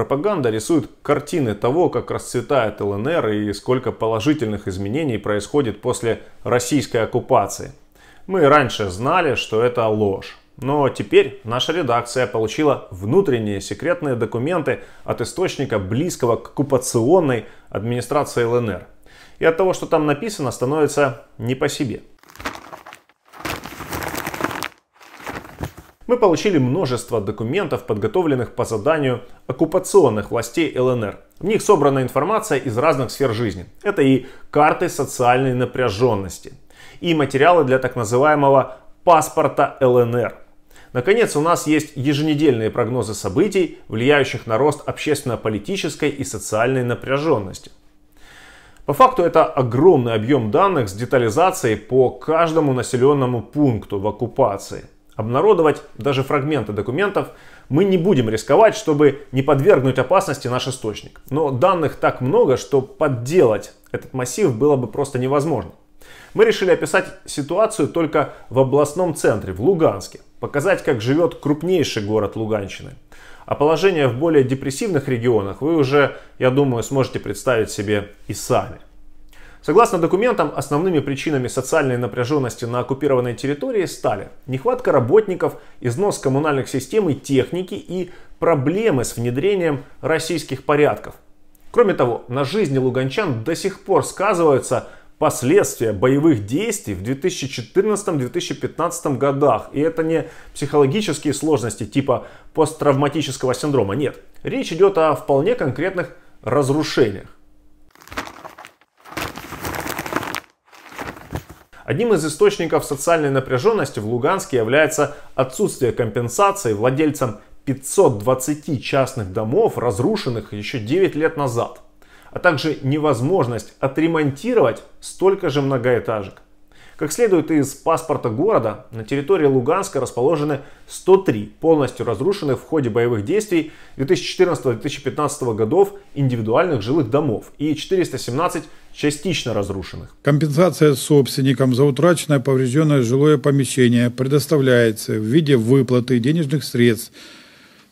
Пропаганда рисует картины того, как расцветает ЛНР и сколько положительных изменений происходит после российской оккупации. Мы раньше знали, что это ложь. Но теперь наша редакция получила внутренние секретные документы от источника, близкого к оккупационной администрации ЛНР. И от того, что там написано, становится не по себе. мы получили множество документов, подготовленных по заданию оккупационных властей ЛНР. В них собрана информация из разных сфер жизни. Это и карты социальной напряженности, и материалы для так называемого паспорта ЛНР. Наконец, у нас есть еженедельные прогнозы событий, влияющих на рост общественно-политической и социальной напряженности. По факту это огромный объем данных с детализацией по каждому населенному пункту в оккупации – обнародовать даже фрагменты документов, мы не будем рисковать, чтобы не подвергнуть опасности наш источник. Но данных так много, что подделать этот массив было бы просто невозможно. Мы решили описать ситуацию только в областном центре, в Луганске, показать, как живет крупнейший город Луганщины. А положение в более депрессивных регионах вы уже, я думаю, сможете представить себе и сами. Согласно документам, основными причинами социальной напряженности на оккупированной территории стали нехватка работников, износ коммунальных систем и техники и проблемы с внедрением российских порядков. Кроме того, на жизни луганчан до сих пор сказываются последствия боевых действий в 2014-2015 годах. И это не психологические сложности типа посттравматического синдрома, нет. Речь идет о вполне конкретных разрушениях. Одним из источников социальной напряженности в Луганске является отсутствие компенсации владельцам 520 частных домов, разрушенных еще 9 лет назад, а также невозможность отремонтировать столько же многоэтажек. Как следует из паспорта города, на территории Луганска расположены 103 полностью разрушенных в ходе боевых действий 2014-2015 годов индивидуальных жилых домов и 417 частично разрушенных. Компенсация собственникам за утраченное поврежденное жилое помещение предоставляется в виде выплаты денежных средств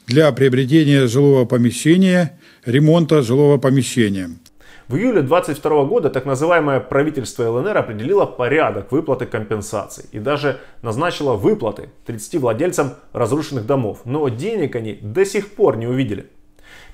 для приобретения жилого помещения, ремонта жилого помещения. В июле 2022 года так называемое правительство ЛНР определило порядок выплаты компенсаций и даже назначило выплаты 30 владельцам разрушенных домов, но денег они до сих пор не увидели.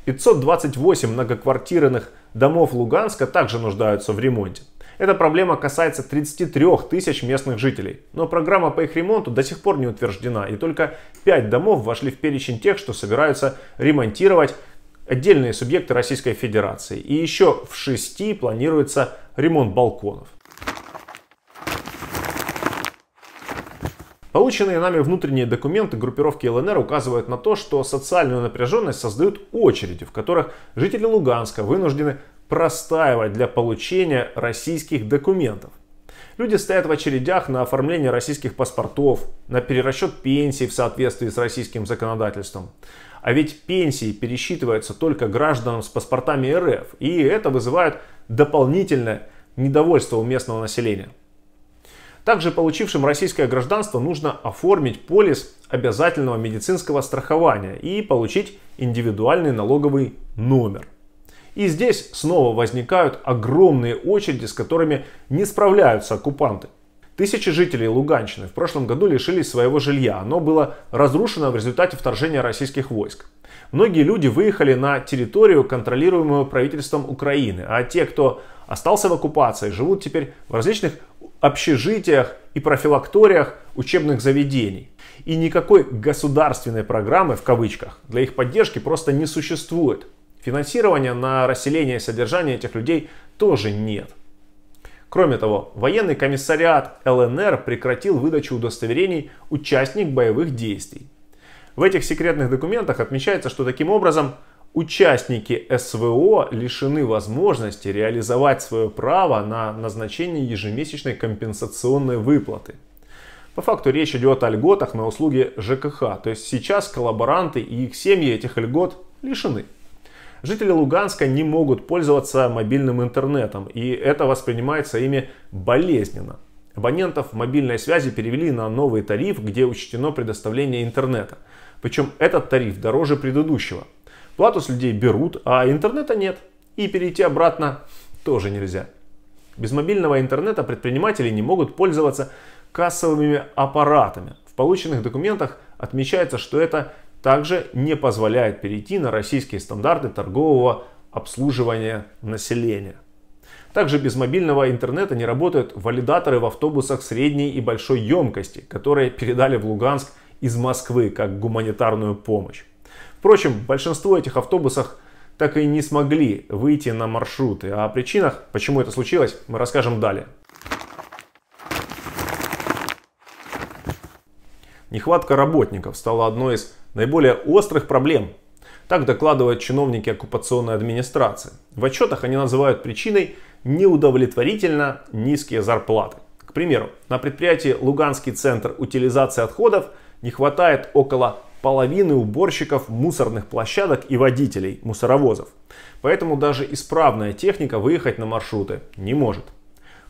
528 многоквартирных домов Луганска также нуждаются в ремонте. Эта проблема касается 33 тысяч местных жителей, но программа по их ремонту до сих пор не утверждена, и только 5 домов вошли в перечень тех, что собираются ремонтировать отдельные субъекты Российской Федерации. И еще в шести планируется ремонт балконов. Полученные нами внутренние документы группировки ЛНР указывают на то, что социальную напряженность создают очереди, в которых жители Луганска вынуждены простаивать для получения российских документов. Люди стоят в очередях на оформление российских паспортов, на перерасчет пенсий в соответствии с российским законодательством. А ведь пенсии пересчитываются только гражданам с паспортами РФ, и это вызывает дополнительное недовольство у местного населения. Также получившим российское гражданство нужно оформить полис обязательного медицинского страхования и получить индивидуальный налоговый номер. И здесь снова возникают огромные очереди, с которыми не справляются оккупанты. Тысячи жителей Луганщины в прошлом году лишились своего жилья. Оно было разрушено в результате вторжения российских войск. Многие люди выехали на территорию, контролируемую правительством Украины, а те, кто остался в оккупации, живут теперь в различных общежитиях и профилакториях учебных заведений. И никакой государственной программы в кавычках для их поддержки просто не существует. Финансирования на расселение и содержание этих людей тоже нет. Кроме того, военный комиссариат ЛНР прекратил выдачу удостоверений участник боевых действий. В этих секретных документах отмечается, что таким образом участники СВО лишены возможности реализовать свое право на назначение ежемесячной компенсационной выплаты. По факту речь идет о льготах на услуги ЖКХ, то есть сейчас коллаборанты и их семьи этих льгот лишены жители Луганска не могут пользоваться мобильным интернетом, и это воспринимается ими болезненно. Абонентов мобильной связи перевели на новый тариф, где учтено предоставление интернета. Причем этот тариф дороже предыдущего. Плату с людей берут, а интернета нет. И перейти обратно тоже нельзя. Без мобильного интернета предприниматели не могут пользоваться кассовыми аппаратами. В полученных документах отмечается, что это также не позволяет перейти на российские стандарты торгового обслуживания населения. Также без мобильного интернета не работают валидаторы в автобусах средней и большой емкости, которые передали в Луганск из Москвы как гуманитарную помощь. Впрочем, большинство этих автобусов так и не смогли выйти на маршруты. А о причинах, почему это случилось, мы расскажем далее. Нехватка работников стала одной из наиболее острых проблем. Так докладывают чиновники оккупационной администрации. В отчетах они называют причиной неудовлетворительно низкие зарплаты. К примеру, на предприятии Луганский центр утилизации отходов не хватает около половины уборщиков мусорных площадок и водителей мусоровозов. Поэтому даже исправная техника выехать на маршруты не может.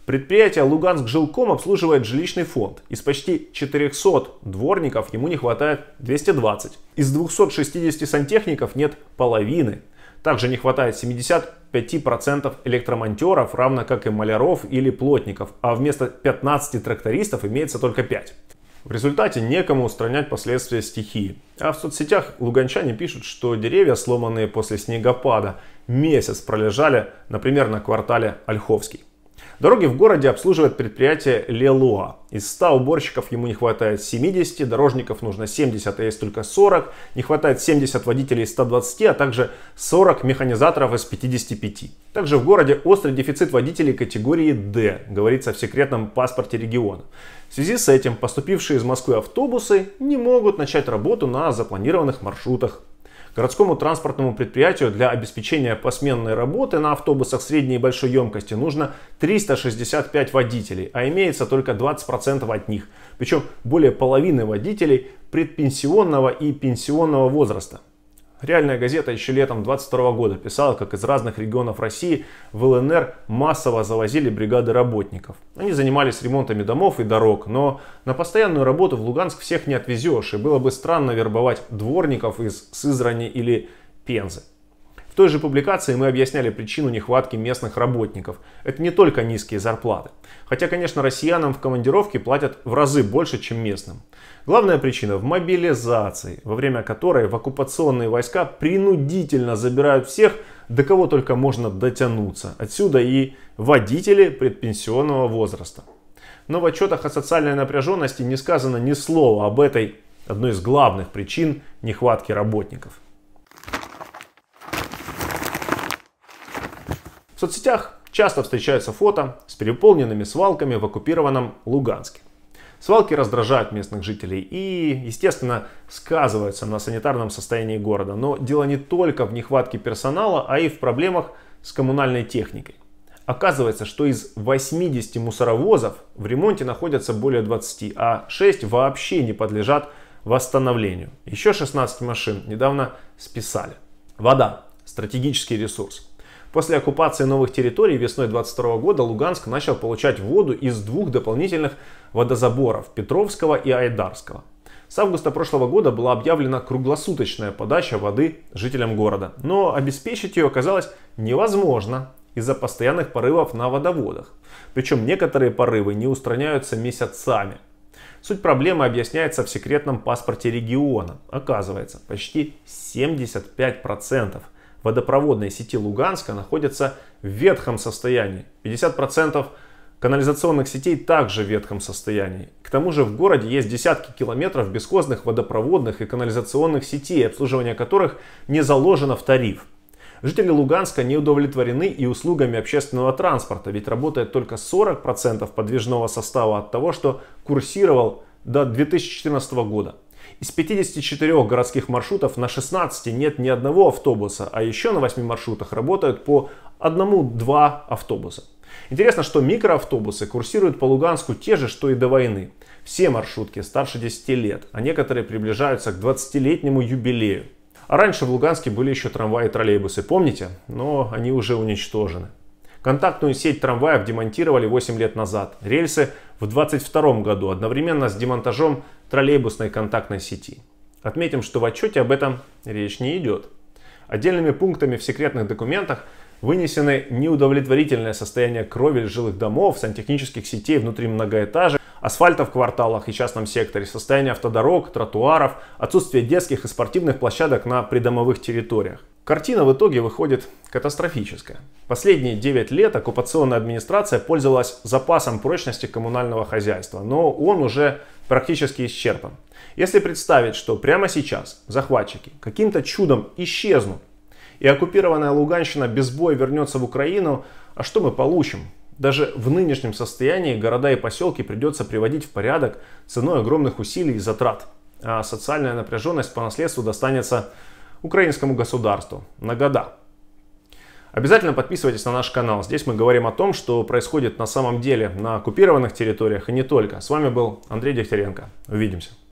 Предприятие Луганск Жилком обслуживает жилищный фонд. Из почти 400 дворников ему не хватает 220. Из 260 сантехников нет половины. Также не хватает 75% электромонтеров, равно как и маляров или плотников, а вместо 15 трактористов имеется только 5. В результате некому устранять последствия стихии. А в соцсетях луганчане пишут, что деревья, сломанные после снегопада, месяц пролежали, например, на квартале Ольховский. Дороги в городе обслуживает предприятие Лелуа. Из 100 уборщиков ему не хватает 70, дорожников нужно 70, а есть только 40. Не хватает 70 водителей из 120, а также 40 механизаторов из 55. Также в городе острый дефицит водителей категории D, говорится в секретном паспорте региона. В связи с этим поступившие из Москвы автобусы не могут начать работу на запланированных маршрутах Городскому транспортному предприятию для обеспечения посменной работы на автобусах средней и большой емкости нужно 365 водителей, а имеется только 20% от них. Причем более половины водителей предпенсионного и пенсионного возраста. Реальная газета еще летом 22 года писала, как из разных регионов России в ЛНР массово завозили бригады работников. Они занимались ремонтами домов и дорог, но на постоянную работу в Луганск всех не отвезешь, и было бы странно вербовать дворников из Сызрани или Пензы. В той же публикации мы объясняли причину нехватки местных работников. Это не только низкие зарплаты. Хотя, конечно, россиянам в командировке платят в разы больше, чем местным. Главная причина в мобилизации, во время которой в оккупационные войска принудительно забирают всех, до кого только можно дотянуться. Отсюда и водители предпенсионного возраста. Но в отчетах о социальной напряженности не сказано ни слова об этой, одной из главных причин нехватки работников. соцсетях часто встречаются фото с переполненными свалками в оккупированном Луганске. Свалки раздражают местных жителей и, естественно, сказываются на санитарном состоянии города. Но дело не только в нехватке персонала, а и в проблемах с коммунальной техникой. Оказывается, что из 80 мусоровозов в ремонте находятся более 20, а 6 вообще не подлежат восстановлению. Еще 16 машин недавно списали. Вода – стратегический ресурс. После оккупации новых территорий весной 22 года Луганск начал получать воду из двух дополнительных водозаборов – Петровского и Айдарского. С августа прошлого года была объявлена круглосуточная подача воды жителям города, но обеспечить ее оказалось невозможно из-за постоянных порывов на водоводах. Причем некоторые порывы не устраняются месяцами. Суть проблемы объясняется в секретном паспорте региона. Оказывается, почти 75% процентов водопроводной сети Луганска находятся в ветхом состоянии. 50% канализационных сетей также в ветхом состоянии. К тому же в городе есть десятки километров бесхозных водопроводных и канализационных сетей, обслуживание которых не заложено в тариф. Жители Луганска не удовлетворены и услугами общественного транспорта, ведь работает только 40% подвижного состава от того, что курсировал до 2014 года. Из 54 городских маршрутов на 16 нет ни одного автобуса, а еще на 8 маршрутах работают по одному-два автобуса. Интересно, что микроавтобусы курсируют по Луганску те же, что и до войны. Все маршрутки старше 10 лет, а некоторые приближаются к 20-летнему юбилею. А раньше в Луганске были еще трамваи и троллейбусы, помните? Но они уже уничтожены. Контактную сеть трамваев демонтировали 8 лет назад, рельсы в 2022 году, одновременно с демонтажом троллейбусной контактной сети. Отметим, что в отчете об этом речь не идет. Отдельными пунктами в секретных документах вынесены неудовлетворительное состояние крови жилых домов, сантехнических сетей внутри многоэтажек, асфальта в кварталах и частном секторе, состояние автодорог, тротуаров, отсутствие детских и спортивных площадок на придомовых территориях. Картина в итоге выходит катастрофическая. Последние 9 лет оккупационная администрация пользовалась запасом прочности коммунального хозяйства, но он уже практически исчерпан. Если представить, что прямо сейчас захватчики каким-то чудом исчезнут, и оккупированная Луганщина без боя вернется в Украину, а что мы получим? Даже в нынешнем состоянии города и поселки придется приводить в порядок ценой огромных усилий и затрат. А социальная напряженность по наследству достанется украинскому государству на года. Обязательно подписывайтесь на наш канал. Здесь мы говорим о том, что происходит на самом деле на оккупированных территориях и не только. С вами был Андрей Дегтяренко. Увидимся.